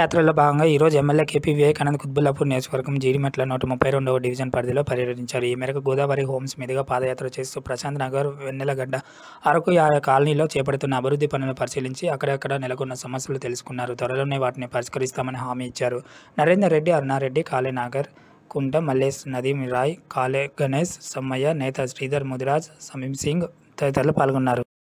యాత్రలో భాగంగా ఈ రోజు ఎమ్మెల్యే కేపీ వివేకానంద్ కుత్బుల్లాపూర్ నియోజకవర్గం జీడిమెట్ల నూట ముప్పై రెండవ డివిజన్ పరిధిలో పర్యటించారు ఈ మేరకు గోదావరి హోమ్స్ మీదుగా పాదయాత్ర చేస్తూ ప్రశాంత్ నగర్ వెన్నెలగడ్డ అరకు ఆయా కాలనీలో చేపడుతున్న అభివృద్ధి పనులను పరిశీలించి అక్కడక్కడ నెలకొన్న సమస్యలు తెలుసుకున్నారు త్వరలోనే వాటిని పరిష్కరిస్తామని హామీ ఇచ్చారు నరేందర్ రెడ్డి అరుణారెడ్డి కాళేనాగర్ కుంట మల్లేష్ నదీం రాయ్ కాలే గణేష్ సమ్మయ్య నేత శ్రీధర్ ముదిరాజ్ సమీమ్ సింగ్ తదితరులు పాల్గొన్నారు